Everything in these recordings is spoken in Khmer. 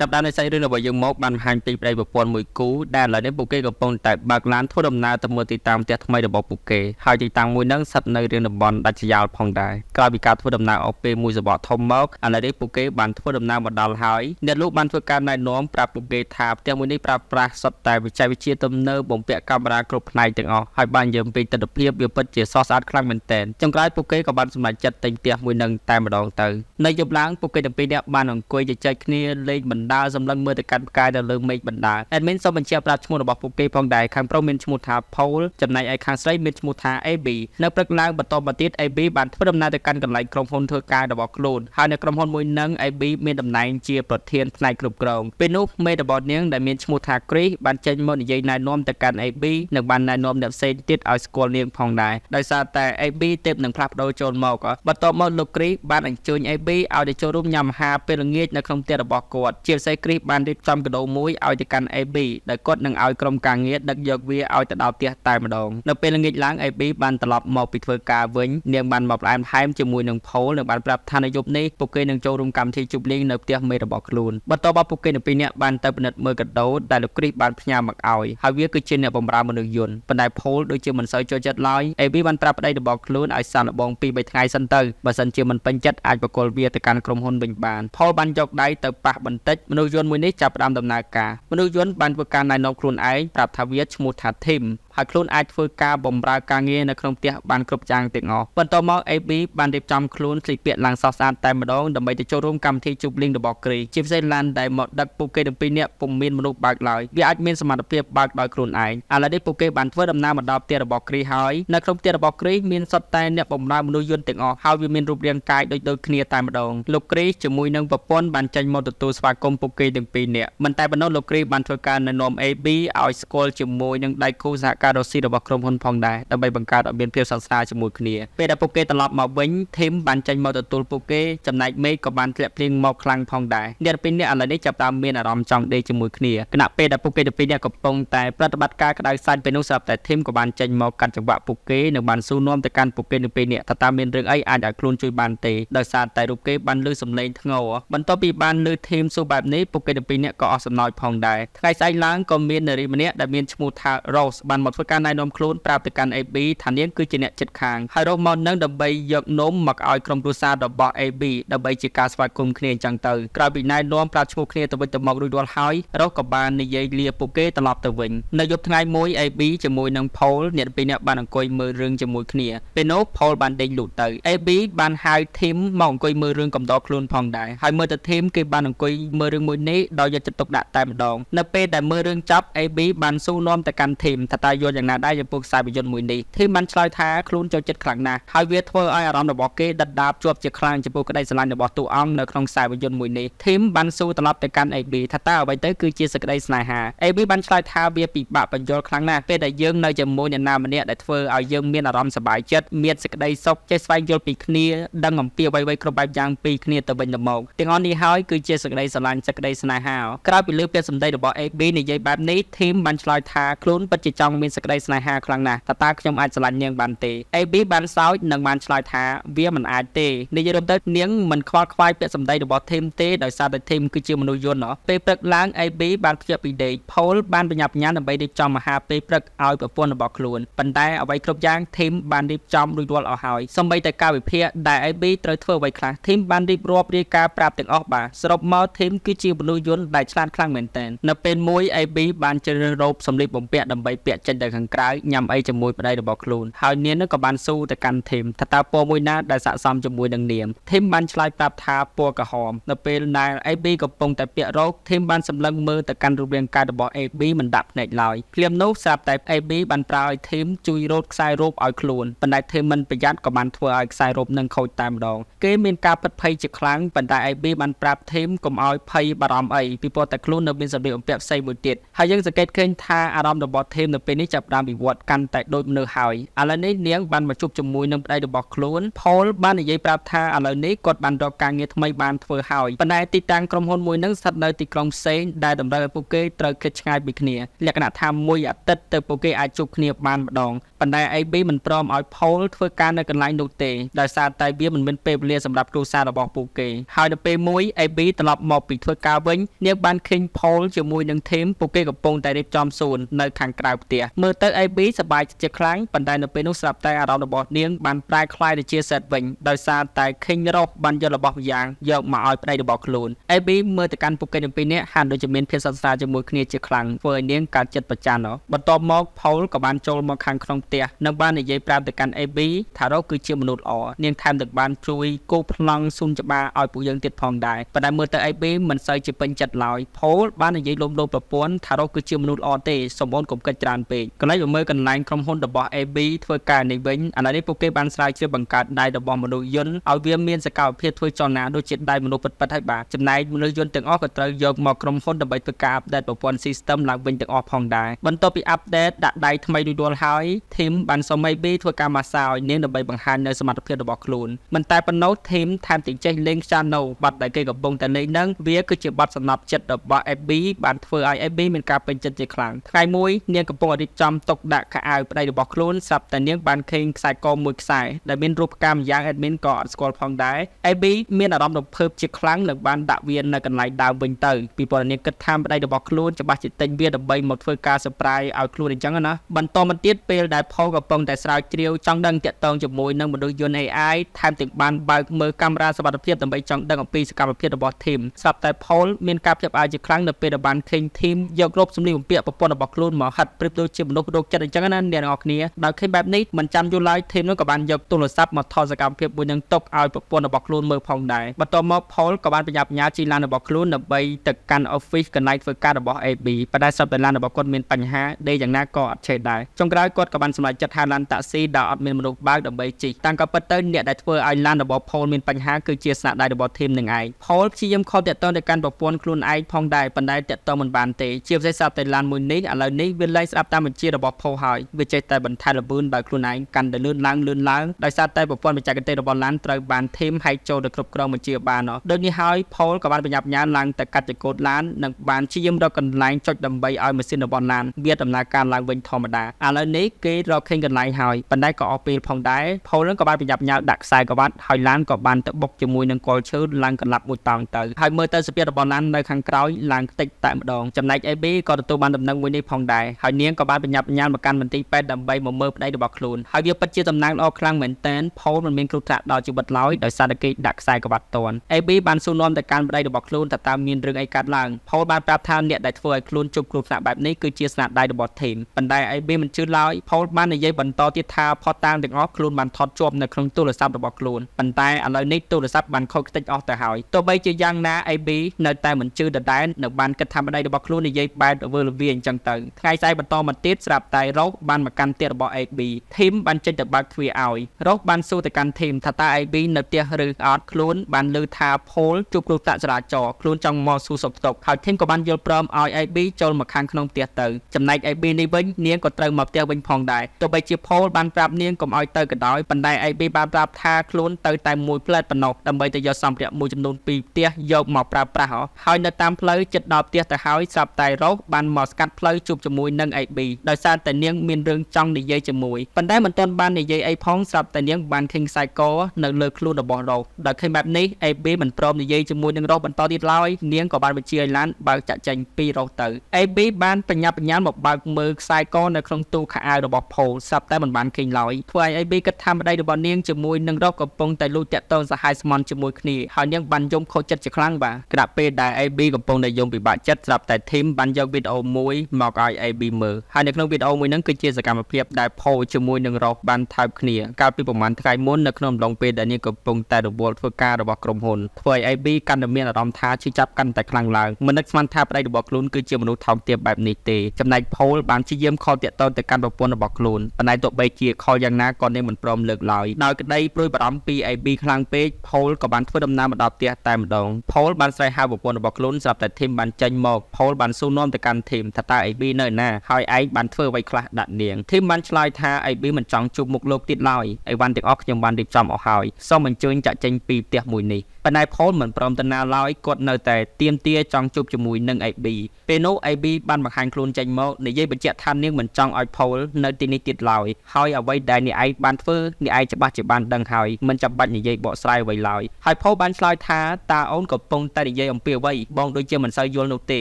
ចាប់ដើមនៃសាច់រឿងរបស់យើងមកបានបង្ហាញពីប្តីប្រពន្ធមួយគូដែលឥឡូវនេះពួកគេកំពុងតែបើកឡានធ្វើដំណើរទៅមើលទីតាំងផ្ទះថ្មីរបស់ពួកគេហើយទីតាំងមួយហ្នឹងស្ថិតនៅរឿងតំបន់ដាច់ស្រយាលផងដែរក្រោយពីការធ្វើដំណើរអស់ពេលមួយសបកធំមកឥឡូវនេះពួកគេបានធ្វើដំណើរមកដល់ហើយអ្នកលោកបានធ្វើការណែនាំប្រាប់ពួកគេថាផ្ទះមួយនេះប្រើប្រាស់សុទ្ធតែវិច្ឆ័យវិទ្យាទំនើបបំពាក់កាមេរ៉ាគ្រប់ផ្នែកទាំងអស់ហើយបានយើងពេញទិដ្ឋភាពវាពិតជាសស្អាតខ្លាំងមែនទែនចុងក្រោយពួកគេក៏បានសម្រេចចិត្តទិញផ្ទះមួយនឹងតែម្ដងទៅនៅយប់ឡើងពួកគេទាំងពីរនាក់បានអង្គុយជជែកគ្នាលេងបណ្ដដើរសម្លឹងមើលទៅកាន់ផ្កាយនៅលើមេឃបណ្ដើរ admin សូមបញ្ជាក់ប្រាប់ឈ្មោះរបស់ពួកគេផងដែរខាងប្រុសមានឈ្មោះថា Paul ចំណែកឯខាងស្រីមានឈ្មោះថា AB នៅព្រឹកឡើងបន្តមកទៀត AB បានធ្វើដំណើរទៅកាន់កន្លែងក្រុមហ៊ុនធ្វើការរបស់ខ្លួនហើយនៅក្រុមហ៊ុនមួយនឹង AB មានតំណែងជាប្រធានផ្នែកគ្រប់គ្រងពេលនោះមេរបស់នាងដែលមានឈ្មោះថា Chris បានចេញមកនិយាយណែនាំទៅកាន់ AB និងបានណែនាំអ្នកផ្សេងទៀតឲ្យស្គាល់នាងផងដែរដោយសារតែ AB ទៅនឹងផ្លាស់ប្ដូរចូលមកបន្ទាប់មកលោក Chris បានអញ្ជើញ AB ឲ្យទៅចូលរួមញ៉ាំអាហារពេលល្ងាចនៅក្នុងផ្ទះរបស់គាត់ជាសីគ្រីសបានរៀបចំកដោមួយឲ្យទៅកាន់ AB ដោយគាត់នឹងឲ្យក្រុមការងារដឹកយកវាឲ្យទៅដល់ផ្ទះតែម្ដងនៅពេលល្ងាចឡើង AB បានត្រឡប់មកពីធ្វើការវិញនាងបានមកផ្អែមថែមជាមួយនឹងផលនិងបានប្រាប់ថានាយប់នេះពួកគេនឹងចូលរួមកម្មវិធីជប់លៀងនៅផ្ទះមេរបស់ខ្លួនបន្ទាប់មកពួកគេនៅពីអ្នកបានទៅពិនិត្យមើលកដោដែលលោកគ្រីសបានផ្ញើមកឲ្យហើយវាគឺជាអ្នកបម្រើមនុស្សយន្តប៉ុន្តែផលដូចជាមិនសូវចូលចិត្តឡើយ AB បានប្រាប់ប្តីរបស់ខ្លួនឲ្យសានលបង2 3ថ្ងៃសិនទៅបើសិនជាមិនពេញចិត្តអាចបកគលវាទៅកាន់ក្រុមហ៊ុនវិញបានផលបានយកដៃទៅប៉ះបន្តិចមនុស្សយន្តមួយនេះចាប់ផ្ដើមដំណើរការមនុស្សយន្តបានធ្វើការណែនាំខ្លួនឯងប្រាប់ថាវាឈ្មោះថា Team ហើយខ្លួនអាចធ្វើការបំរើការងារនៅក្នុងផ្ទះបានគ្រប់យ៉ាងទាំងអស់បន្ទាប់មក AB បានរៀបចំខ្លួនស្លៀកពាក់ឡើងសស្អាតតែម្ដងដើម្បីទៅចូលរួមកម្មវិធីជប់លៀងរបស់គ្រីជាពិសេសឡានដែលមកដឹកពួកគេទាំងពីរនាក់ពុំមានមនុស្សបើកឡើយវាអាចមានសមត្ថភាពបើកដោយខ្លួនឯងឥឡូវនេះពួកគេបានធ្វើដំណើរមកដល់ផ្ទះរបស់គ្រីហើយនៅក្នុងផ្ទះរបស់គ្រីមានសុទ្ធតែអ្នកបំរើមនុស្សយន្តទាំងអស់ហើយវាមានរូបរាងកាយដូចដូចគ្នាតែម្ដងលោកគ្រីជាមួយនឹងប្រពន្ធបានចេញមកទទួលស្វាគមន៍មពួកគេទាំងពីរនាក់មិនតែប៉ុណ្ណោះលោកគ្រីបានធ្វើការណែនាំ AB ឲ្យស្គាល់ជាមួយនឹងដៃគូសហការរុស្ស៊ីរបស់ក្រុមហ៊ុនផងដែរដើម្បីបង្កើតឲ្យមានភាពស្និទ្ធស្នាលជាមួយគ្នាពេលដែលពួកគេត្រឡប់មកវិញធីមបានចេញមកទទួលពួកគេចំណែកមេឃក៏បានធ្លាក់ភ្លៀងមកខ្លាំងផងដែរអ្នកពីរនាក់ឥឡូវនេះចាប់តាមមានអារម្មណ៍ចង់ដេកជាមួយគ្នាគណៈពេលដែលពួកគេទាំងពីរនាក់កំពុងតែប្រតិបត្តិការក្តៅសាច់ពេលនោះស្រាប់តែធីមក៏បានចេញមកកាត់ចង្វាក់ពួកគេនៅបានស៊ូនាំទៅកាន់ពួកគេទាំងពីរនាក់ថាតើមានរឿងអីអាចឲ្យខ្លួនជួយបានទេដោយសារតែរូបគេបានលើសំឡេងធ្ងរបន្ទាប់ពីបានលើធីមស៊ូបែបបែបនេះពួកគេទាំងពីរនាក់ក៏អស់សំណោយផងដែរថ្ងៃស្អែកឡើងក៏មាននារីម្នាក់ដែលមានឈ្មោះថា Rose បានមកធ្វើការណែនាំខ្លួនប្រាប់ទៅកាន់ AB ថានាងគឺជាអ្នកចិត្តខាងហើយ Rose មកនឹងដើម្បីយកនំមកឲ្យក្រុមគ្រួសាររបស់ AB ដើម្បីជាការស្វាគមន៍គ្នាអញ្ចឹងទៅក្រោយពីណែនាំប្រាប់ឈ្មោះគ្នាទៅវិញទៅមករួចរាល់ហើយ Rose ក៏បាននិយាយលាពួកគេត្រឡប់ទៅវិញនៅយប់ថ្ងៃមួយ AB ជាមួយនឹង Paul អ្នកពីរនាក់បានអង្គុយមើលរឿងជាមួយគ្នាពេលនោះ Paul បានដេញលូតទៅ AB បានហៅ Tim មកអង្គុយមើលរឿងកំដរខ្លួនផងដែរហើយមើលទៅ Tim គេបានអង្គុយមើលរឿងមួយនេះដោយយកចិត្តទុកដាក់តែម្ដងនៅពេលដែលមើលរឿងចប់ AB បានស៊ូនាំទៅកាន់ធីមថាតើយល់យ៉ាងណាដែរចំពោះខ្សែប្រយុទ្ធមួយនេះធីមបានឆ្លើយថាខ្លួនចូលចិត្តខ្លាំងណាស់ហើយវាធ្វើឲ្យអារម្មណ៍របស់គេដិតដាបជាប់ជាខ្លាំងចំពោះក្តីស្រឡាញ់របស់តួអង្គនៅក្នុងខ្សែប្រយុទ្ធមួយនេះធីមបានស៊ូត្រឡប់ទៅកាន់ AB ថាតើអ្វីទៅគឺជាសេចក្តីស្នេហា AB បានឆ្លើយថាវាពិបាកបញ្យល់ខ្លាំងណាស់ពេលដែលយើងនៅជាមួយអ្នកណាម្នាក់ដែលធ្វើឲ្យយើងមានអារម្មណ៍សប្បាយចិត្តមានសេចក្តីសុខចេះស្វែងយល់ពីគ្នាដឹងអំពីអ្វីៗគ្រប់បែបយ៉ាងពីគ្នាទៅវិញទៅមកទាំងអស់នេះហើយគឺជាសេចក្តីស្រឡាញ់សេចក្តីស្នេហាក្រោយពីលើពាក្យសម្ដីរបស់ AB និយាយបែបនេះធីមបានឆ្លើយថាខ្លួនពិតជាចង់មានសេចក្តីស្នេហាខ្លាំងណាស់តើតើខ្ញុំអាចស្រឡាញ់នាងបានទេ AB បានសោចនិងបានឆ្លើយថាវាមិនអាចទេនិយាយរំទៅនាងមិនខ្វល់ខ្វាយពាក្យសម្ដីរបស់ធីមទេដោយសារតែធីមគឺជាមនុស្សយន្តពេលព្រឹកឡើង AB បានភ្ជាប់ពីដេកផូលបានបញ្ញាបញ្ញាដើម្បីរៀបចំអាហារពេលព្រឹកឲ្យប្រពន្ធរបស់ខ្លួនប៉ុន្តែអ្វីគ្រប់យ៉ាងធីមបានរៀបចំរួចរាល់អស់ហើយសម្បីតែការវិភាគដែល AB ត្រូវធ្វើអ្វីខ្លះធីមបានរៀបរាប់រាយការណ៍ប្រាប់ទាំងអស់បាទសរុបមកធីមគឺគឺជាមនុស្សយន្តដែលឆ្លាតខ្លាំងមែនទែននៅពេលមួយ AB បានជ្រើសរើសរ៉ូបសម្លៀកបំពាក់ដើម្បីពាក់ចេញទៅខាងក្រៅញ៉ាំអីជាមួយប្តីរបស់ខ្លួនហើយនាងនឹងក៏បានស៊ូទៅកាន់ធីមថាតើពណ៌មួយណាដែលស័ក្តិសមជាមួយនឹងនាងធីមបានឆ្លើយប្រាប់ថាពណ៌ក្រហមនៅពេលដែល AB កំពុងតែពាក់រ៉ូបធីមបានសម្លឹងមើលទៅកាន់រូបរាងកាយរបស់ AB មិនដាក់ភ្នែកឡើយភ្លាមនោះស្រាប់តែ AB បានប្រើឲ្យធីមជួយរត់ខ្សែរ៉ូបឲ្យខ្លួនប៉ុន្តែធីមមិនប្រយ័ត្នក៏បានធ្វើឲ្យខ្សែរ៉ូបនឹងខូចតែម្ដង គេមានការពិតភ័យជាខ្លាំងប៉ុន្តែ AB បានប្រាប់ធីមកុំឲ្យភ័យយបារម្ភអីពីព្រោះតែខ្លួននៅមានសម្ភារអំពាក់ផ្សេងមួយទៀតហើយយើងសង្កេតឃើញថាអារម្មណ៍របស់ធីមនៅពេលនេះចាប់ផ្ដើមវិវត្តកាន់តែដូចនៅហើយឥឡូវនេះនាងបានមកជួបជាមួយនឹងប្តីរបស់ខ្លួនផលបាននិយាយប្រាប់ថាឥឡូវនេះគាត់បានរកការងារថ្មីបានធ្វើហើយប៉ុន្តែទីតាំងក្រុមហ៊ុនមួយនឹងស្ថិតនៅទីក្រុងផ្សេងដែលតម្រូវឲ្យពួកគេត្រូវគិតឆ្ងាយពីគ្នា លក្ខណៈថាមួយអាទិត្យទៅពួកគេអាចជួបគ្នាបានម្ដងប៉ុន្តែ AB មិនព្រមឲ្យផលធ្វើការនៅកន្លែងនោះទេដោយសារតែវាមិនមានពេលវេលាសម្រាប់គ្រួសាររបស់ពួកគេ ហើយដល់ពេលមួយ AB ត្រឡប់មកពីធ្វើធ្វើការវិញនាងបានឃើញផូលជាមួយនឹងធីមពួកគេកំពុងតែរៀបចំសួននៅខាងក្រៅផ្ទះមើលទៅ AB សប្បាយជាខ្លាំងប៉ុន្តែនៅពេលនោះស្រាប់តែអារម្មណ៍របស់នាងបានប្រែក្លាយទៅជាសេតវិញដោយសារតែឃើញរស់បានយករបស់ម្យ៉ាងយកមកឲ្យប្តីរបស់ខ្លួន AB មើលទៅកាន់ពួកគេទាំងពីរនាក់ហាក់ដូចជាមានភាពសន្យាជាមួយគ្នាជាខ្លាំងធ្វើឲ្យនាងកើតចិត្តប្រច័ណ្ឌបន្ទាប់មកផូលក៏បានចូលមកខាងក្នុងផ្ទះនិងបាននិយាយប្រាប់ទៅកាន់ AB ថារស់គឺជាមនុស្សល្អនាងថែមទាំងបានជួយគូប្លង់ស៊ុនច្បារឲ្យពួកយើងទៀតផងដែរប៉ុន្តែមើលទៅ AB មិនសូវជាពេញចិត្តឡើយផូលបាននិយាយលំលោប្រពន្ធថារ៉ូគឺជាមនុស្សល្អទេសម្បូរគុំកិច្ចច្រើនពេកកន្លែងមើលកន្លែងក្រុមហ៊ុនរបស់ AB ធ្វើការនេះវិញអាណិតនេះពួកគេបានស្រាវជ្រាវបង្កើតដៃរបស់មនុស្សយន្តឲ្យវាមានសកម្មភាពធ្វើចលនាដូចជាដៃមនុស្សពិតៗហើយបាទចំណែកមនុស្សយន្តទាំងអស់ក៏ត្រូវយកមកក្រុមហ៊ុនដើម្បីធ្វើការអាប់ដេតប្រព័ន្ធ system ឡើងវិញទាំងអស់ផងដែរបន្ទាប់ពីអាប់ដេតដាក់ដៃថ្មីរួចរាល់ហើយ team បានសុំ AB ធ្វើការ massage ឲ្យនាងដើម្បីបង្ហាញនៅសមត្ថភាពរបស់ខ្លួនមិនតែប៉ុណ្ណោះ team ថែមទាំងចេះលេង piano បាត់ដែលគេកំពុងតែលេងនឹងវាគឺជាបទសម្ដាប់ចិត្តរបស់ FB បានធ្វើឲ្យ FB មានការពេញចិត្តជាខ្លាំងថ្ងៃមួយនាងកំពុងរៀបចំទុកដាក់ខោអាវប្តីរបស់ខ្លួនស្រាប់តែនាងបានឃើញខ្សែកមួយខ្សែដែលមានរូបផ្កាម្យ៉ាង admin ក៏អត់ស្គាល់ផងដែរ FB មានអារម្មណ៍រំភើបជាខ្លាំងនឹងបានដាក់វានៅកន្លែងដើមវិញទៅពីព្រោះនាងគិតថាប្តីរបស់ខ្លួនច្បាស់ជាទិញវាដើម្បីមកធ្វើការ surprise ឲ្យខ្លួនអញ្ចឹងណាបន្តមកទៀតពេលដែលផុសកំពុងតែស្រាវជ្រាវចង់ដឹងតាក់ទងជាមួយនឹងមនុស្សយន្ត AI ថែមទាំងបានបើកមើលកាមេរ៉ាសុវត្ថិភាពដើម្បីចង់ដឹងអំពីសកម្មភាពរបស់ team ស្រាប់តែតែផលមានការផ្ចាប់អាវជាខ្លាំងនៅពេលដែលបានឃើញធីមយករោបសម្លៀកបំពាក់ប្រព័ន្ធរបស់ខ្លួនមកហាត់ប្រៀបដូចជាមនុស្សរោគចិត្តអញ្ចឹងណាអ្នកនរគ្នាដោយឃើញបែបនេះមិនចាំយូរឡើយធីមនោះក៏បានយកទូរស័ព្ទមកថតសកម្មភាពមួយនឹងຕົកឲ្យប្រព័ន្ធរបស់ខ្លួនមើលផងដែរបន្ទាប់មកផលក៏បានបញ្ញាបញ្ញាជីឡានរបស់ខ្លួនដើម្បីទៅកាន់ office កន្លែងធ្វើការរបស់ AB ប៉ុន្តែសពតែឡានរបស់គាត់មានបញ្ហាដេយ៉ាងណាក៏អត់ឆេះដែរចុងក្រោយគាត់ក៏បានសម្រេចចិត្តហៅឡានតាក់ស៊ីដែលអត់មានមនុស្សបើកដើម្បីជិះតាមក៏ពិតទៅអ្នកដែលធ្វើឲ្យឡានរបស់ផលមានបញ្ហាគឺជាស្នាដៃរបស់ធីមនឹងឯងផលព្យាយាមខកតាក់ទងទៅកាន់ប្រព័ន្ធខ្លួនឯងផងដែរប៉ុន្តែតកតមិនបានទេជាពិសេសសាប់តៃឡានមួយនេះឥឡូវនេះវាលែងស្ដាប់តាមបញ្ជារបស់ផូហើយវាចេះតែបន្ថែលបឿនបើខ្លួនឯងកាន់តែលឿនឡើងលឿនឡើងដោយសារតែប្រព័ន្ធបច្ចេកទេសរបស់ឡានត្រូវបានធីមហែកចូលទៅគ្រប់គ្រងបញ្ជាបានដូចនេះហើយផូលក៏បានបញ្ញាប់ញាណឡើងទៅកាត់ចកូតឡាននិងបានជាមរកកន្លែងចុចដើម្បីឲ្យម៉ាស៊ីនរបស់ឡានវាដំណើរការឡើងវិញធម្មតាឥឡូវនេះគេរកឃើញកន្លែងហើយប៉ុន្តែក៏អស់ពេលផងដែរផូលនឹងក៏បានបញ្ញាប់ញាណដាក់ខ្សែក្រវ៉ាត់ហើយឡានក៏បានទៅបុកជាមួយនឹងកុលឈើឡើងកន្លាប់មួយតោងទៅហើយមើលទៅសសភារបស់ឡាននៅខាងក្រោយឡើងតិចតែម្ដងចំណែក AB ក៏ទទួលបានដំណឹងមួយនេះផងដែរហើយនាងក៏បានបញ្ញាបញ្ញាមកកាន់មន្ទីរពេទ្យដើម្បីមកមើលប្តីរបស់ខ្លួនហើយវាពិតជាតំណាងល្អខ្លាំងមែនតែនផូលមិនមានគ្រោះថ្នាក់ដល់ជីវិតឡើយដោយសារតែគេដាក់ខ្សែក្បាត់តន់ AB បានសួរនាំទៅកាន់ប្តីរបស់ខ្លួនថាតើមានរឿងអីកើតឡើងផូលបានប្រាប់ថាអ្នកដែលធ្វើឲ្យខ្លួនជួបគ្រោះថ្នាក់បែបនេះគឺជាស្នាដៃរបស់ធីមប៉ុន្តែ AB មិនជឿឡើយផូលបាននិយាយបន្តទៀតថាផតតាមទាំងអស់ខ្លួនបានថត់ជាប់នៅក្នុងទូរស័ព្ទរបស់ខ្លួនប៉ុន្តែឥឡូវនេះទូរស័ព្ទបានខូចខ្ទេចអស់ទៅហើយទោះបីជាយ៉ាងណា AB នៅតែមិនជឿដដែលនៅបានគិតថាម្ដាយរបស់ខ្លួននិយាយបែបរវើលវាអញ្ចឹងទៅថ្ងៃស្អែកបន្តមកទៀតស្រាប់តែរ៉ូសបានមកកាន់ផ្ទះរបស់ AB ធីមបានចេញទៅបើកទ្វារឲ្យរ៉ូសបានសួរទៅកាន់ធីមថាតើ AB នៅផ្ទះឬអត់ខ្លួនបានលើថាផលជួបគ្រោះថ្នាក់ចរាចរណ៍ខ្លួនចង់មកសួរសុខទុក្ខហើយធីមក៏បានយល់ព្រមឲ្យ AB ចូលមកខាងក្នុងផ្ទះទៅចំណែក AB នេះវិញនាងក៏ត្រូវមកផ្ទះវិញផងដែរទោះបីជាផលបានប្រាប់នាងកុំឲ្យទៅក៏ដោយប៉ុន្តែ AB បានប្រាប់ថាខ្លួនទៅតែមួយផ្លែតប៉ុណ្ណោះដើម្បីទៅយកសម្ភារៈមួយចំនួនពីរផ្ទះយកមកប្រើប្រាស់ហើយនៅតាមផ្លូវចិត្តដល់ផ្ទះទៅហើយស្រាប់តែរ៉ូសបានមកស្កាត់ផ្លូវជួបជាមួយនឹងអេប៊ីដោយសារតែនាងមានរឿងចង់និយាយជាមួយប៉ុន្តែមិនទាន់បាននិយាយអីផងស្រាប់តែនាងបានឃើញខ្សែកនៅលើខ្លួនរបស់រ៉ូសដោយឃើញបែបនេះអេប៊ីមិនព្រមនិយាយជាមួយនឹងរ៉ូសបន្តទៀតឡើយនាងក៏បានបញ្ជាឲ្យឡានបើកចាក់ចែងពីរ៉ូសទៅអេប៊ីបានបញ្ញាបញ្ញាមកបើកមើលខ្សែកនៅក្នុងទូខោអាវរបស់ផលស្រាប់តែមិនបានឃើញឡើយធ្វើឲ្យអេប៊ីគិតថាម្ដាយរបស់នាងជាមួយនឹងរ៉ូសកំពុងតែលួចតាក់ទងសហាយស្មន់ជាមួយគ្នាហើយនាងបានយំខូចចិត្តជាខ្លាំងបាទដាក់ពេលដែល AB កំពុងតែយំពិបាកចិត្តស្រាប់តែ Team បានយកវីដេអូមួយមកឲ្យ AB មើលហើយនៅក្នុងវីដេអូមួយហ្នឹងគឺជាសកម្មភាពដែល Paul ជាមួយនឹង Rock បានថើបគ្នាកាលពីប្រហែលថ្ងៃមុននៅក្នុងអំឡុងពេលដែលនាងកំពុងតែរវល់ធ្វើការរបស់ក្រុមហ៊ុនធ្វើឲ្យ AB កាន់តែមានអារម្មណ៍ថាឈឺចាប់កាន់តែខ្លាំងឡើងមិននឹកស្មានថាប្តីរបស់ខ្លួនគឺជាមនុស្សថោកទាបបែបនេះទេចំណែក Paul បានព្យាយាមខលតាក់ទងទៅកាន់ប្រពន្ធរបស់ខ្លួនប៉ុន្តែទោះបីជាខលយ៉ាងណាក៏នាងមិនព្រមលើកឡើយដោយក្តីព្រួយបារម្ភពី AB ខ្លាំងពេក Paul ក៏បានធ្វើដំណើរមកដល់ផ្ទះតែម្ដង Paul បានស្រែហៅប្រពន្ធរបស់ខ្លួនស្រាប់តែធីមបានចេញមកផូលបានស៊ូនាំទៅកាន់ធីមថាតើ AB នៅណាហើយឯងបានធ្វើអ្វីខ្លះដាក់នាងធីមបានឆ្លើយថា AB មិនចង់ជួបមុខលោកទៀតឡើយអីវ៉ាន់ទាំងអស់ខ្ញុំបានរៀបចំអស់ហើយសូមអញ្ជើញចាក់ចេញពីផ្ទះមួយនេះប៉ុន្តែផូលមិនព្រមទៅណាឡើយគាត់នៅតែទៀមទាចង់ជួបជាមួយនឹង AB ពេលនោះ AB បានបង្ហាញខ្លួនចេញមកនិយាយបញ្ជាក់ថានាងមិនចង់ឲ្យផូលនៅទីនេះទៀតឡើយហើយអ្វីដែលនាងឯងបានធ្វើនាងឯងច្បាស់ជាបានដឹងហើយមិនចាំបាច់និយាយបកស្រាយអ្វីឡើយហើយផូលបានឆ្លើយថាតាអូនកំពុងតែនិយាយអំពីអ្វីបងដូចជាមិនសូវយល់នោះទេ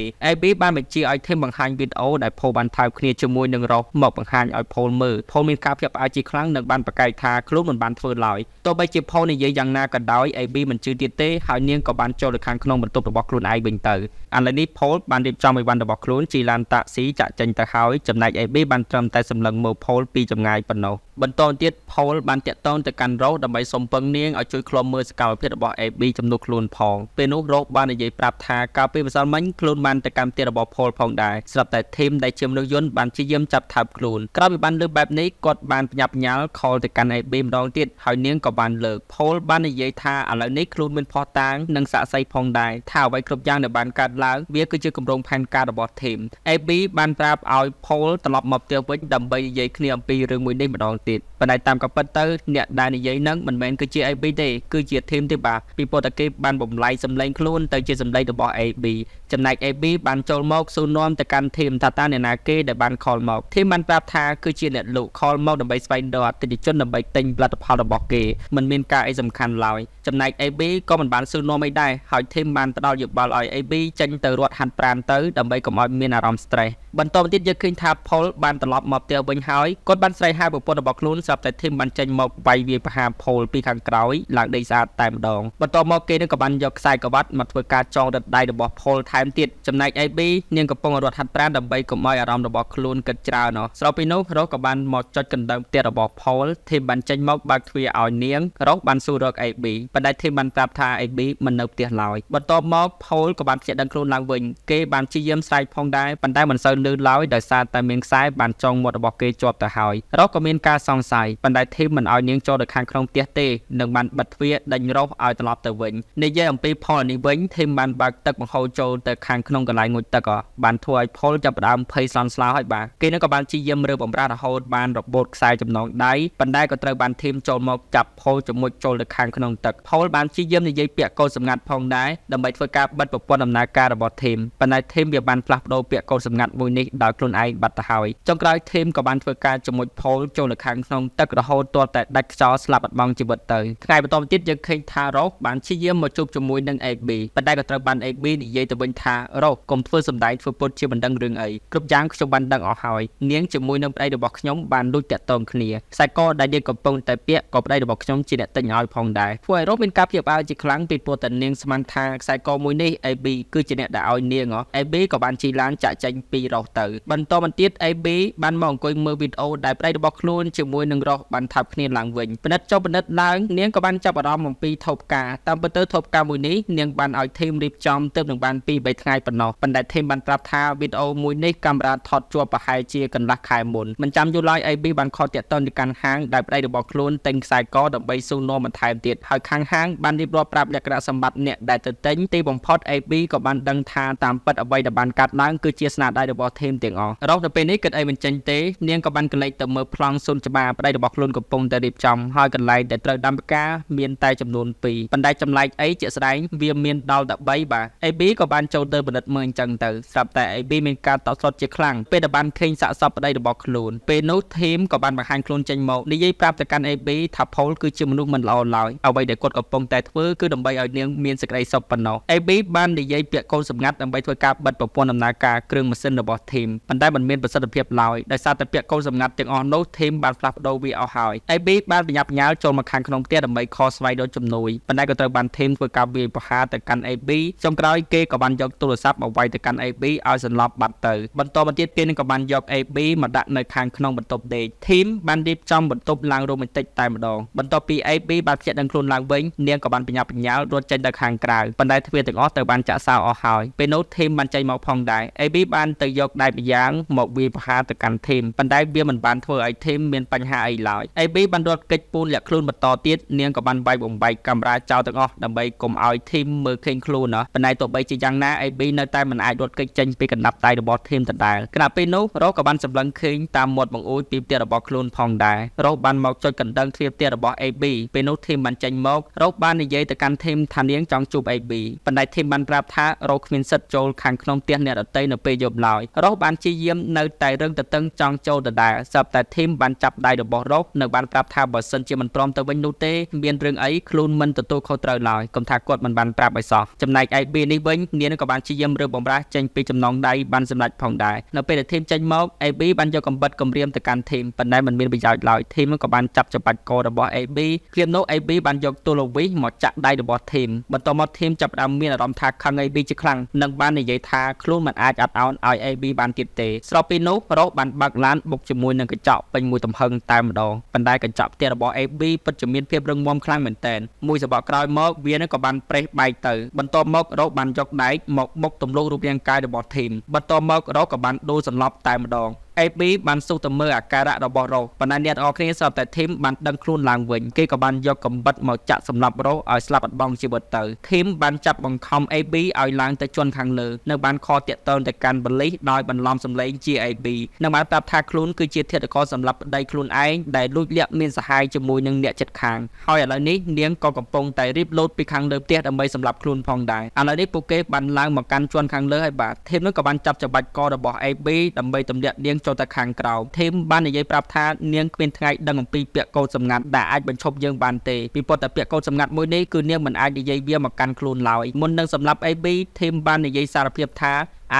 AB បានបញ្ជាឲ្យធីមបង្ហាញវីដេអូដែលផូលបានថើបគ្នាជាមួយនឹងរ៉ូសមកបង្ហាញឲ្យផូលមើលផូលមានការភ័យផ្អើលជាខ្លាំងនិងបានប្រកែកថាខ្លួនមិនបានធ្វើឡើយទោះបីជាផូលនិយាយយ៉ាងណាក៏ដោយ AB មិនជឿទៀតទៀតទេហើយនាងក៏បានចូលទៅខាងក្នុងបន្ទប់របស់ខ្លួនឯងវិញទៅឥឡូវនេះផូលបានរៀបចំអីវ៉ាន់របស់ខ្លួនជីឡានតាក់ស៊ីចាក់ចេញទៅហើយចំណែកអេប៊ីបានត្រឹមតែសម្លឹងមើលផូលពីចម្ងាយប៉ុណ្ណោះបន្តទៀតផលបានតាក់ទងទៅកាន់រ៉ូសដើម្បីសុំពឹងនាងឲ្យជួយឃ្លាំមើលសកម្មភាពរបស់ AB ចំនួនខ្លួនផងពេលនោះរ៉ូសបាននិយាយប្រាប់ថាកាលពីម្សិលមិញខ្លួនបានទៅកម្មវិធីរបស់ផលផងដែរស្រាប់តែធីមដែលជាមនុស្សយន្តបានព្យាយាមចាប់ថើបខ្លួនក្រោយពីបានលើបែបនេះគាត់បានបញ្ញាប់ញាល់ខលទៅកាន់ AB ម្ដងទៀតហើយនាងក៏បានលើកផលបាននិយាយថាឥឡូវនេះខ្លួនមានផោះតាងនិងសាក់សីផងដែរថាអ្វីគ្រប់យ៉ាងដែលបានកើតឡើងវាគឺជាគម្រោងផែនការរបស់ធីម AB បានប្រាប់ឲ្យផលត្រឡប់មកផ្ទះវិញដើម្បីនិយាយគ្នាអំពីរឿងមួយនេះម្ដងទៀតទៀតប៉ុន្តែតាមក៏ពិតទៅ អ្នកដែលនិយាយនឹងមិនមែនគឺជា AB ទេគឺជា team ទេបាទពីពុតតែគេបានបំលែងសម្លេងខ្លួនទៅជាសម្លេងរបស់ AB ចំណែក AB បានចូលមកសួរនាំទៅកាន់ team ថាតើអ្នកណាគេដែលបាន call មក team បានប្រាប់ថាគឺជាអ្នកលក់ call មកដើម្បីស្វែងរកអតិថិជនដើម្បីទិញផលិតផលរបស់គេមិនមានការអីសំខាន់ឡើយចំណែក AB ក៏មិនបានសួរនាំអីដែរហើយ team បានផ្ដល់យោបល់ឲ្យ AB ចេញទៅរត់ហាត់ប្រាណទៅដើម្បីកុំឲ្យមានអារម្មណ៍ stress បន្តមកទៀតយើងឃើញថា Paul បានត្រឡប់មកផ្ទះវិញហើយគាត់បានស្រែកហៅប្រពន្ធរបស់ខ្លួនស្រាប់តែធីមបានចេញមកវាយវាយប្រហារផូលពីខាងក្រោយឡើងដីស្អាតតែម្ដងបន្ទាប់មកគេនឹងក៏បានយកខ្សែក្រវ៉ាត់មកធ្វើការចងរឹតដៃរបស់ផូលថែមទៀតចំណែក AB នាងកំពុងរត់ហាត់ប្រាណដើម្បីកុំឲ្យអារម្មណ៍របស់ខ្លួនគិតច្រើនណោះស្របពីនោះរស់ក៏បានមកចុចកណ្ដើមផ្ទះរបស់ផូលធីមបានចេញមកបើកទ្វារឲ្យនាងរស់បានសួររក AB បណ្ដៃធីមបានប្រាប់ថា AB មិននៅផ្ទះឡើយបន្ទាប់មកផូលក៏បានខ្ជិះដឹងខ្លួនឡើងវិញគេបានព្យាយាមស្រែកផងដែរប៉ុន្តែមិនសូវលឺឡើយដោយសារតែមានខ្សែបានចងមាត់របស់គេជាប់ទៅហើយរស់ក៏មានការសសង្ស័យប៉ុន្តែធីមមិនឲ្យនាងចូលទៅខាងក្នុងផ្ទះទេនឹងបានបិទទ្វារដេញរោសឲ្យត្រឡប់ទៅវិញនិយាយអំពីផលនេះវិញធីមបានបើកទឹកបង្ហូរចូលទៅខាងក្នុងកន្លែងងូតទឹកបានធ្វើឲ្យផលចាប់ផ្ដើមភ័យសន់ស្លោហើយបាទគេនឹងក៏បានជាយាមរើបំរាស់រហូតបានរបូតខ្សែចំណងដៃប៉ុន្តែក៏ត្រូវបានធីមចូលមកចាប់ផលជាមួយចូលទៅខាងក្នុងទឹកផលបានជាយាមនិយាយពាក្យកោសម្ងាត់ផងដែរដើម្បីធ្វើការបិទប្រព័ន្ធដំណើរការរបស់ធីមប៉ុន្តែធីមវាបានផ្លាស់ប្ដូរពាក្យកោសម្ងាត់មួយនេះដោយខ្លួនឯងបាត់ទៅហើយចុងក្រោយធីមក៏បានធ្វើការជាមួយផលចូលទៅខាងខាងក្នុងទឹករហូតទាល់តែដាច់ខ្យល់ស្លាប់បាត់បង់ជីវិតទៅថ្ងៃបន្ទាប់ទៀតយើងឃើញថារ៉ូសបានព្យាយាមមកជួបជាមួយនឹង AB ប៉ុន្តែក៏ត្រូវបាន AB និយាយទៅវិញថារ៉ូសកុំធ្វើសម្ដែងធ្វើពុតជាបណ្ដឹងរឿងអីគ្រប់យ៉ាងខ្ញុំបានដឹងអស់ហើយនាងជាមួយនឹងប្តីរបស់ខ្ញុំបានលួចតាក់ទងគ្នាខ្សែកដែលយើងកំពុងតែពាក់ក៏ប្តីរបស់ខ្ញុំជាអ្នកទិញឲ្យផងដែរធ្វើឲ្យរ៉ូសមានការព្យាបាលជាខ្លាំងពីព្រោះតែនាងស្មានថាខ្សែកមួយនេះ AB គឺជាអ្នកដែលឲ្យនាង AB ក៏បានជីឡានចាក់ចេញពីរ៉ូសទៅបន្តមកទៀត AB បានមកអង្គុយមើលវីដេអូដែលប្តីរបស់ខ្លួនជាមួយនឹងរស់បានថាប់គ្នាឡើងវិញពិនិត្យចុះពិនិត្យឡើង នាងក៏បានចាប់អារម្មណ៍អំពីថូបការតាមពិតទៅថូបការមួយនេះនាងបានឲ្យធីមរៀបចំទៅនឹងបាន2 3ថ្ងៃប៉ុណ្ណោះប៉ុន្តែធីមបានប្រាប់ថាវីដេអូមួយនេះកាមេរ៉ាថតជាប់ប្រហែលជាកន្លះខែមុនមិនចាំយូរឡើយ AB បានខលតាក់ទងទៅកាន់ហាង ដែលប្តីរបស់ខ្លួនទិញខ្សែកដើម្បីស៊ូនាំបន្ថែមទៀតហើយខាងហាងបានរៀបរាប់ប្រាប់លក្ខណៈសម្បត្តិអ្នកដែលទៅទិញទីបំផុត AB ក៏បានដឹងថាតាមពិតអ្វីដែលបានកាត់ឡើងគឺជាស្នាដៃរបស់ធីមទាំងអស់រហូតដល់ពេលនេះគិតអីមិនចេញទេ នាងក៏បានកលេចទៅមើលប្លង់សូនច្បារប្តីរបស់ខ្លួនកំពុងតែរៀបចំហើយកន្លែងដែលត្រូវដំការមានតែចំនួន2ប៉ុន្តែចម្លែកអីជាក់ស្ដែង វាមានដល់តែ3បាទ AB ក៏បានចូលទៅពិនិត្យមើលអញ្ចឹងទៅស្រាប់តែ AB មានការតស៊ូជាខ្លាំងពេលដែលបានឃើញសាកសពប្តីរបស់ខ្លួនពេលនោះធីមក៏បានបង្ហាញខ្លួនចេញមកនិយាយប្រាប់ទៅកាន់ AB ថា Paul គឺជាមនុស្សមិនល្អឡើយអ្វីដែលគាត់កំពុងតែធ្វើគឺដើម្បីឲ្យនាងមានសេចក្តីសុខប៉ុណ្ណោះ AB បាននិយាយពាក្យកូនសម្ងាត់ដើម្បីធ្វើការបិទប្រព័ន្ធដំណើរការគ្រឿងម៉ាស៊ីនរបស់ធីមប៉ុន្តែមិនមានប្រសិទ្ធភាពឡើយដោយសារតែពាក្យកូនសម្ងាត់ទាំងអស់នោះធីមបានផ្លាស់ប្ដូរវាអស់ហើយអេប៊ីបានបញ្ញាបញ្ញាលចូលមកខាងក្នុងផ្ទះដើម្បីខស្វែងរកជំនួយប៉ុន្តែក៏ត្រូវបានធីមធ្វើការវាយប្រហារទៅកាន់អេប៊ីចុងក្រោយគេក៏បានយកទូរស័ព្ទមកវាយទៅកាន់អេប៊ីឲ្យសន្លប់បាត់ទៅបន្តមកទៀតគេនឹងក៏បានយកអេប៊ីមកដាក់នៅខាងក្នុងបន្ទប់ដេកធីមបានរៀបចំបន្ទប់ឡើងរ៉ូមែនទិកតែម្ដងបន្ទាប់ពីអេប៊ីបានភ្ជាក់ដងខ្លួនឡើងវិញនាងក៏បានបញ្ញាបញ្ញាលរត់ចេញទៅខាងក្រៅប៉ុន្តែទ្វារទាំងអស់ត្រូវបានចាក់សោអស់ហើយពេលនោះធីមបានចេញមកផងដែរអេប៊ីបានទៅយកដៃម្យ៉ាងមកវាយប្រហារទៅកាន់ធីមប៉ុន្តែវាមិនបានធ្វើឲ្យធីមមានបញ្ហាអីឡើយ AB បានរត់កិច្ចពូនលាក់ខ្លួនបន្តទៀតនាងក៏បានវាយបំបែកកាមេរ៉ាចោលទាំងអស់ដើម្បីកុំឲ្យធីមមើលឃើញខ្លួនណាប៉ុន្តែទោះបីជាយ៉ាងណា AB នៅតែមិនអាចរត់កិច្ចចេញពីកណ្ដាប់ដៃរបស់ធីមដដែលខណៈពេលនោះរស់ក៏បានសម្លឹងឃើញតាមមាត់បង្អួចពីផ្ទះរបស់ខ្លួនផងដែររស់បានមកចុចកណ្ដឹងទ្វារផ្ទះរបស់ AB ពេលនោះធីមបានចេញមករស់បាននិយាយទៅកាន់ធីមថានាងចង់ជួប AB ប៉ុន្តែធីមបានប្រាប់ថារស់គ្មានសិទ្ធិចូលខាងក្នុងផ្ទះអ្នកដតីនៅពេលយប់ឡើយរស់បានជាយាមនៅតែរឹងតឹងចង់ចូលដដែលស្រាប់តែធីមបានចាប់ដៃរបស់រ៉ូសនៅបានប្រាប់ថាបើសិនជាមិនព្រមទៅវិញនោះទេមានរឿងអីខ្លួនមិនទទួលខុសត្រូវឡើយគំថាគាត់មិនបានប្រាប់ឲ្យសោះចំណែកឯប៊ីនេះវិញនាងក៏បានព្យាយាមរើបំរាស់ចេញពីចំណងដៃបានសម្រេចផងដែរនៅពេលដែលធីមចេញមក AB បានយកកំបិតគម្រាមទៅកាន់ធីមប៉ុន្តែមិនមានប្រយោជន៍ឡើយធីមក៏បានចាប់ចំបាច់ករបស់ AB គ្រាមនោះ AB បានយក ទូលវិសមកចាក់ដៃរបស់ធីមបន្ទាប់មកធីមចាប់ផ្ដើមមានអារម្មណ៍ថាខឹង AB ជាខ្លាំងនិងបាននិយាយថាខ្លួនមិនអាចអត់ឱនឲ្យ AB បានទៀតទេស្របពីនោះរ៉ូសបានបើកឡានបុកជាមួយនឹងកញ្ចក់ពេញមួយទំហឹងងតែម្ដងប៉ុន្តែកញ្ចក់ផ្ទះរបស់ AB ពិតជាមានភាពរឹងមាំខ្លាំងមែនទែនមួយសបកក្រោយមកវានឹងក៏បានប្រេះបែកទៅបន្ទាប់មករោបានយកដែកមកបុកទម្លុះរូបរាងកាយរបស់ធីមបន្ទាប់មករោក៏បានដូរសន្លប់តែម្ដង AB បានសុខទៅមើលអាការៈរបស់រ៉ូប៉ុន្តែអ្នកទាំងអស់គ្នាស្រាប់តែធីមបានដឹងខ្លួនឡើងវិញគេក៏បានយកកំបិតមកចាក់សម្លាប់រ៉ូឲ្យស្លាប់បាត់បង់ជីវិតទៅធីមបានចាប់បង្ខំ AB ឲ្យឡើងទៅជន់ខាងលើនៅ បានខកតាក់ទងទៅកាន់បលិសដោយបន្លំសម្លេងជា AB នៅបានប្រាប់ថាខ្លួនគឺជាធាតុករសម្រាប់ប្តីខ្លួនឯងដែលលួចលាក់មានសហាយជាមួយនឹងអ្នកជិតខាងហើយឥឡូវនេះនាងក៏កំពុងតែរៀបលោតពីខាងលើផ្ទះដើម្បីសម្លាប់ខ្លួនផងដែរឥឡូវនេះពួកគេបានឡើងមកកាន់ជន់ខាងលើហើយបាទធីមនោះក៏បានចាប់ចបាច់ករបស់ AB ដើម្បីទម្លាក់នាងចចូលទៅខាងក្រោមធីមបាននិយាយប្រាប់ថានាងគ្មានថ្ងៃដឹងអំពីពាក្យកោតសម្ងាត់ដែលអាចបញ្ឈប់យើងបានទេពីពុតតែពាក្យកោតសម្ងាត់មួយនេះគឺនាងមិនអាចនិយាយវាមកកាន់ខ្លួនឡើយមុននឹងសម្លាប់ AB ធីមបាននិយាយសារភាពថា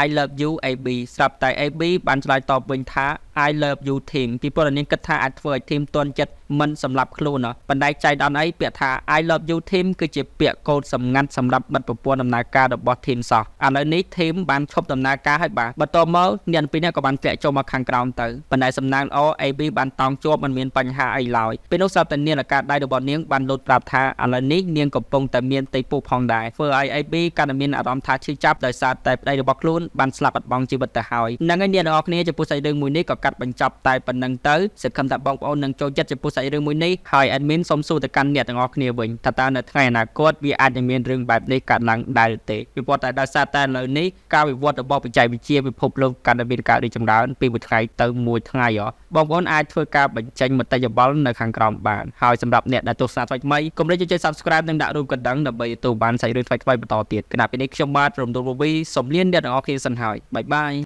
I love you AB ស្រាប់តែ AB បានឆ្លើយតបវិញថា I love you team ពីព្រោះនាងគិតថាអាចធ្វើឲ្យ team តន់ចិត្តមិនសម្រាប់ខ្លួនបណ្ដាយចៃដន្យអីពាក្យថា I love you team គឺជាពាក្យកូនសម្ងាត់សម្រាប់មិត្តប្រពន្ធដំណើរការរបស់ team សោះឥឡូវនេះ team បានឈប់ដំណើរការហើយបាទបន្តមកអ្នកពីរនេះក៏បានធ្លាក់ចូលមកខាងក្រោមទៅបណ្ដាយសំណាងល្អ AB បានតោងជាប់មិនមានបញ្ហាអីឡើយពេលនោះស្រាប់តែនាងអាការដៃរបស់នាងបានលោតប្រាប់ថាឥឡូវនេះនាងកំពុងតែមានទីពុះផងដែរធ្វើឲ្យ AB កាន់តែមានអារម្មណ៍ថាឈឺចាប់ដោយសារតែប្តីរបស់ខ្លួនបានស្លាប់បាត់បង់ជីវិតទៅហើយហ្នឹងហើយអ្នកទាំងអស់គ្នាចំពោះសាច់រឿងមួយនេះក៏កាត់បញ្ចប់តែប៉ុណ្្នឹងទៅសង្ឃឹមថាបងប្អូននឹងចូលចិត្តចំពោះសាច់រឿងមួយនេះហើយ admin សូមសួរទៅកាន់អ្នកទាំងអស់គ្នាវិញថាតើនៅថ្ងៃអនាគតវាអាចនឹងមានរឿងបែបនេះកើតឡើងដែរទេពីព្រោះតែដោយសារតែនៅនេះការវិវត្តរបស់បច្ចេកវិទ្យាពិភពលោកកាន់តែមានការរីកចម្រើនពីមួយថ្ងៃទៅមួយថ្ងៃហ៎បងប្អូនអាចធ្វើការបញ្ចេញមតិយោបល់នៅខាងក្រោមបានហើយសម្រាប់អ្នកដែលទស្សនាថ្មីថ្មីកុំភ្លេចចុច subscribe និងដាក់រូបកណ្ដឹងដើម្បីទទួលបានសាច់រឿងថ្មីថ្មីបន្តទៀតគណៈពេលនេះខ្ញុំបាទរំដុលវវីសូមលានអ្នកទាំងអស់គ្នាសិនហើយបាយបាយ